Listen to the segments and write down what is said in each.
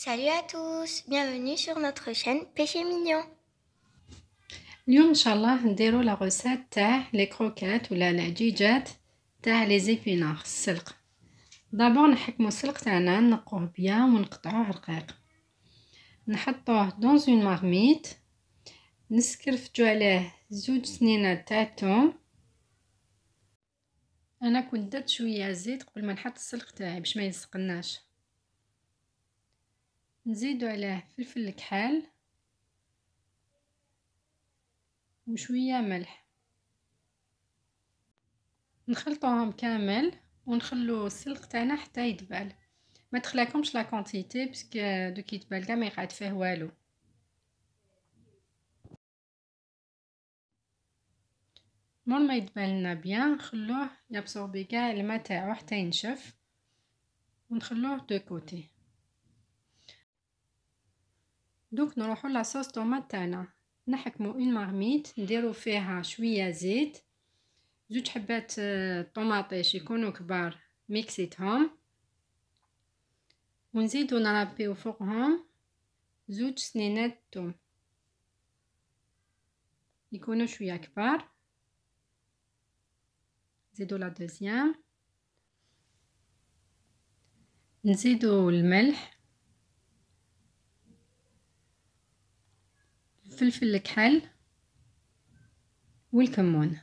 Salut à tous, bienvenue sur notre chaîne Péché Mignon. اليوم ان شاء الله نديرو لا روسيت تاع لي كروكات ولا العجيجات تاع لي زيبينار السلق دابور نحكمو السلق تاعنا نقوه بيان ونقطعوه رقيق نحطوه دون اون مارميت نسكرفتو عليه زوج سنينات تاع الثوم انا كنت درت شويه زيت قبل ما نحط السلق تاعي باش ما يلصقناش نزيدو عليه فلفل الكحال وشويه ملح نخلطوهم كامل ونخلو السلق تاعنا حتى يدبل ما تخلاكمش لا كونتيتي باسكو دوك يتبال كاع ما يقعد فيه والو مور ما يدبالنا بيان نخلوه يابسوربي كاع الماء تاعو حتى ينشف ونخلوه دو كوتي دوك نروحو لاصوص طوماط تاعنا نحكمو اون مارميت نديرو فيها شويه زيت زوج حبات آه، طوماطيش يكونوا كبار ميكسيتهم ونزيدو نرابيو فوقهم زوج سنينات توم يكونوا شويه كبار نزيدو لا دوزيام نزيدو الملح الفلفل الكحل والكمون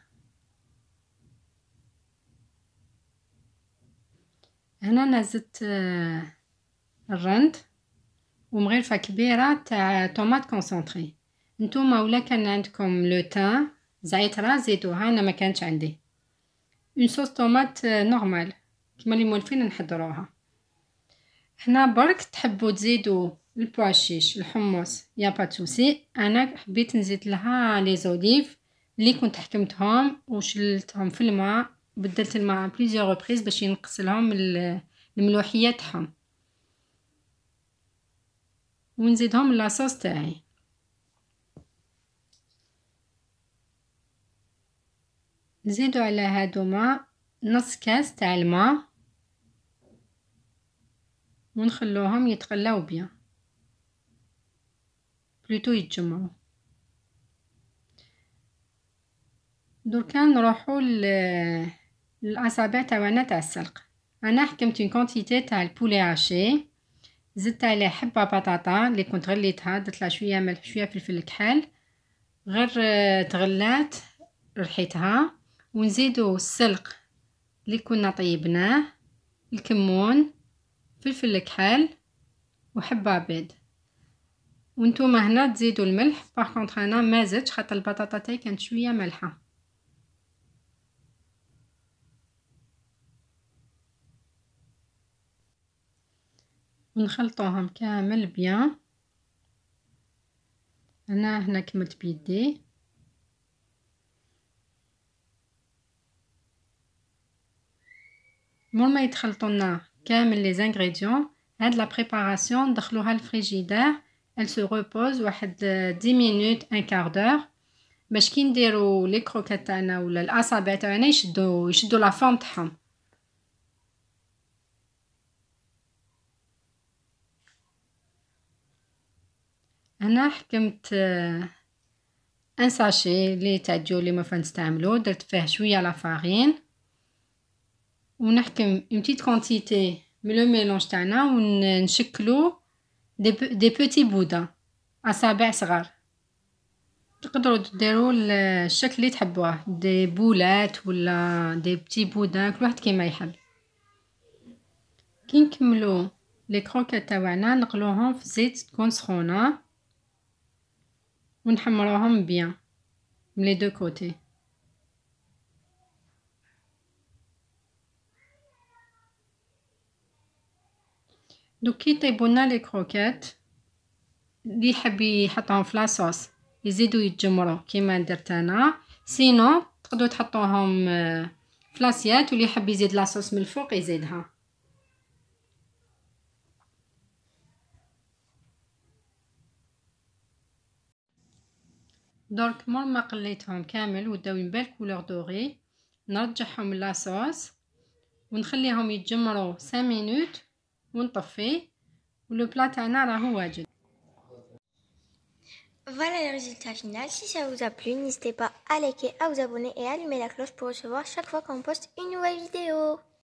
هنا انا زدت آه، الرند ومغرفه كبيره تاع طوماط كونسونطري نتوما ولا كان عندكم لو تان زعتر زيدوها انا ما كانتش عندي اون صوص طوماط نورمال كما اللي مولفين نحضروها هنا برك تحبوا تزيدوا البواشيش الحمص يا با توسي انا حبيت نزيد لها لي زوليف اللي كنت حكمتهم وشلتهم في الماء بدلت الماء بليزيور ريبريز باش ينقص لهم الملوحيه تاعهم ونزيدهم لاصوص تاعي نزيدو على هادوما نص كاس تاع الماء ونخلوهم يتقلاو بيان بلوتو يتجمعوا دركا نروحو ل الأصابع تاعنا تاع السلق انا حكمت اون كونتيتي تاع البولي هاشي زدت عليه حبه بطاطا اللي كنت غليتها درتلها شويه ملح شويه فلفل كحل غير تغلات رحيتها ونزيدو السلق اللي كنا طيبناه الكمون فلفل كحل وحبه بيض وانتوما هنا تزيدوا الملح باغ كونطخ انا ما زدتش خاطر البطاطا تاعي كانت شويه مالحه ونخلطوهم كامل بيان انا هنا كملت بيدي مول ما يتخلطونا لنا كامل لي زانغريديون هاد لا بريباراسيون ندخلوها الفريجيدير elle se repose واحد 10 euh, minutes un quart d'heure باش كي نديرو لي كروكات تاعنا ولا الاصابع تاعنا يشدو يشدو لا فورم تاعهم هنا حكمت ان euh, ساشي لي تاع لي ما فنستعملو درت فيه شويه لا فارين ونحكم اون بتيت كونتيتي من لو ميلونج تاعنا ونشكلو دي, ب... دي بوتي بودا أصابع صغار تقدروا ديروا الشكل اللي تحبوه دي بولات ولا دي بتي بودا كل واحد كيما يحب كي نكملو لي كروكيت تاعنا نقلوهم في زيت تكون سخونه ونحمروهم بيان من لي دو كوتي دوك كي لنا لي كروكيت لي يحب يحطهم في لاصوص يزيدو يتجمرو كيما درت انا سينو تقدو تحطوهم في لاسيات واللي يحب يزيد لاصوص من الفوق يزيدها دونك مور ما قليتهم كامل وداو ينبال كولور دوري نرجعهم لاصوص ونخليهم يتجمرو 5 مينوت Voilà le résultat final. Si ça vous a plu, n'hésitez pas à liker, à vous abonner et à allumer la cloche pour recevoir chaque fois qu'on poste une nouvelle vidéo.